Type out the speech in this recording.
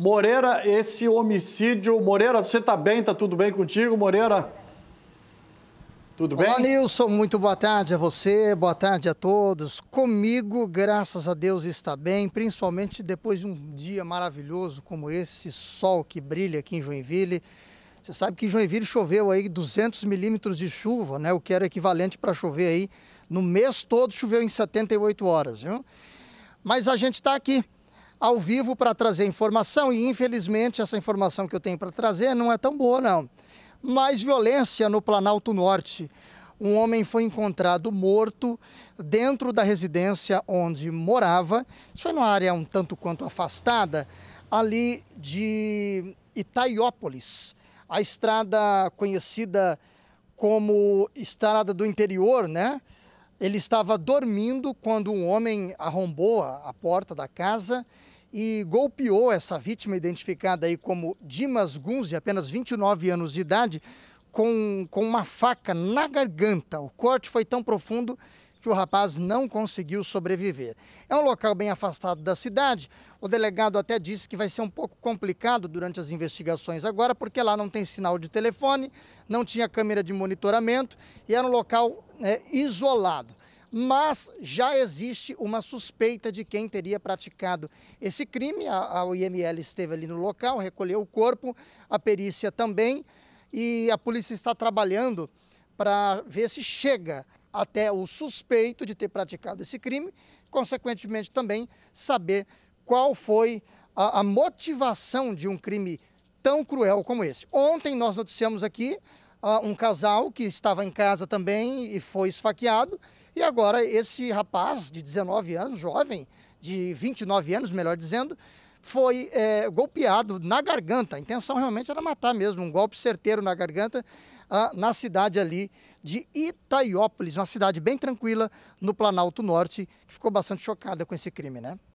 Moreira, esse homicídio. Moreira, você está bem? Está tudo bem contigo, Moreira? Tudo bem? Olá, Nilson. Muito boa tarde a você, boa tarde a todos. Comigo, graças a Deus, está bem, principalmente depois de um dia maravilhoso como esse sol que brilha aqui em Joinville. Você sabe que em Joinville choveu aí 200 milímetros de chuva, né? O que era equivalente para chover aí no mês todo, choveu em 78 horas, viu? Mas a gente está aqui ao vivo para trazer informação e infelizmente essa informação que eu tenho para trazer não é tão boa não. Mais violência no Planalto Norte. Um homem foi encontrado morto dentro da residência onde morava. Isso foi numa área um tanto quanto afastada, ali de Itaiópolis. A estrada conhecida como Estrada do Interior, né? Ele estava dormindo quando um homem arrombou a porta da casa e golpeou essa vítima identificada aí como Dimas Guns, de apenas 29 anos de idade, com, com uma faca na garganta. O corte foi tão profundo que o rapaz não conseguiu sobreviver. É um local bem afastado da cidade. O delegado até disse que vai ser um pouco complicado durante as investigações agora, porque lá não tem sinal de telefone, não tinha câmera de monitoramento e era um local né, isolado mas já existe uma suspeita de quem teria praticado esse crime. A, a IML esteve ali no local, recolheu o corpo, a perícia também, e a polícia está trabalhando para ver se chega até o suspeito de ter praticado esse crime, consequentemente também saber qual foi a, a motivação de um crime tão cruel como esse. Ontem nós noticiamos aqui uh, um casal que estava em casa também e foi esfaqueado. E agora esse rapaz de 19 anos, jovem, de 29 anos, melhor dizendo, foi é, golpeado na garganta. A intenção realmente era matar mesmo, um golpe certeiro na garganta, ah, na cidade ali de Itaiópolis, uma cidade bem tranquila no Planalto Norte, que ficou bastante chocada com esse crime, né?